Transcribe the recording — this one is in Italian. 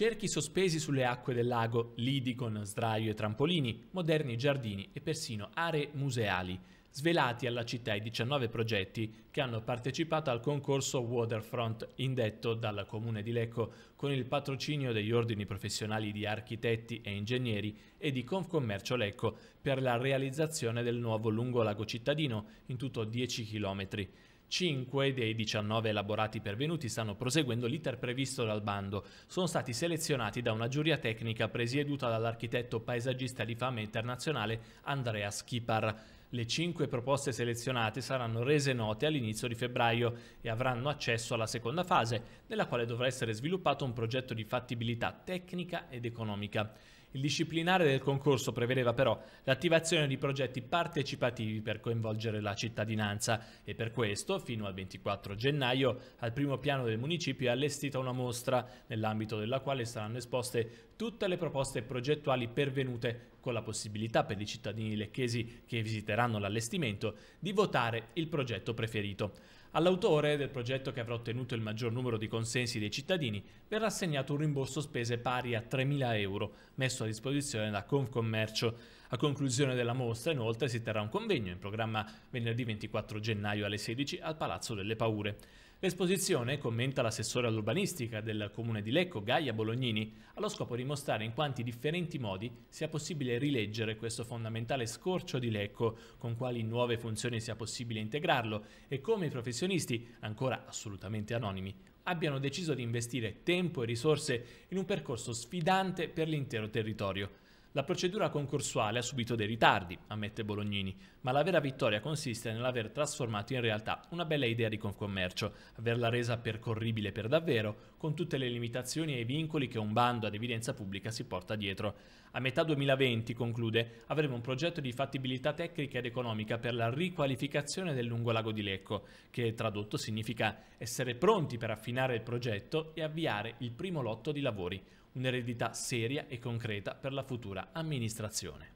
Cerchi sospesi sulle acque del lago, lidi con sdraio e trampolini, moderni giardini e persino aree museali, svelati alla città i 19 progetti che hanno partecipato al concorso Waterfront indetto dal comune di Lecco con il patrocinio degli ordini professionali di architetti e ingegneri e di Confcommercio Lecco per la realizzazione del nuovo lungolago cittadino, in tutto 10 chilometri. 5 dei 19 elaborati pervenuti stanno proseguendo l'iter previsto dal bando. Sono stati selezionati da una giuria tecnica presieduta dall'architetto paesaggista di fama internazionale Andrea Schipar. Le 5 proposte selezionate saranno rese note all'inizio di febbraio e avranno accesso alla seconda fase, nella quale dovrà essere sviluppato un progetto di fattibilità tecnica ed economica. Il disciplinare del concorso prevedeva però l'attivazione di progetti partecipativi per coinvolgere la cittadinanza e per questo, fino al 24 gennaio, al primo piano del municipio è allestita una mostra, nell'ambito della quale saranno esposte tutte le proposte progettuali pervenute con la possibilità per i cittadini lecchesi che visiteranno l'allestimento di votare il progetto preferito. All'autore del progetto che avrà ottenuto il maggior numero di consensi dei cittadini verrà assegnato un rimborso spese pari a 3.000 euro, messo a disposizione da Confcommercio. A conclusione della mostra, inoltre, si terrà un convegno in programma venerdì 24 gennaio alle 16 al Palazzo delle Paure. L'esposizione, commenta l'assessore all'urbanistica del comune di Lecco, Gaia Bolognini, ha lo scopo di mostrare in quanti differenti modi sia possibile rileggere questo fondamentale scorcio di Lecco, con quali nuove funzioni sia possibile integrarlo e come i professionisti, ancora assolutamente anonimi, abbiano deciso di investire tempo e risorse in un percorso sfidante per l'intero territorio. La procedura concorsuale ha subito dei ritardi, ammette Bolognini, ma la vera vittoria consiste nell'aver trasformato in realtà una bella idea di concommercio, averla resa percorribile per davvero, con tutte le limitazioni e i vincoli che un bando ad evidenza pubblica si porta dietro. A metà 2020, conclude, avremo un progetto di fattibilità tecnica ed economica per la riqualificazione del lungolago di Lecco, che tradotto significa essere pronti per affinare il progetto e avviare il primo lotto di lavori, un'eredità seria e concreta per la futura amministrazione.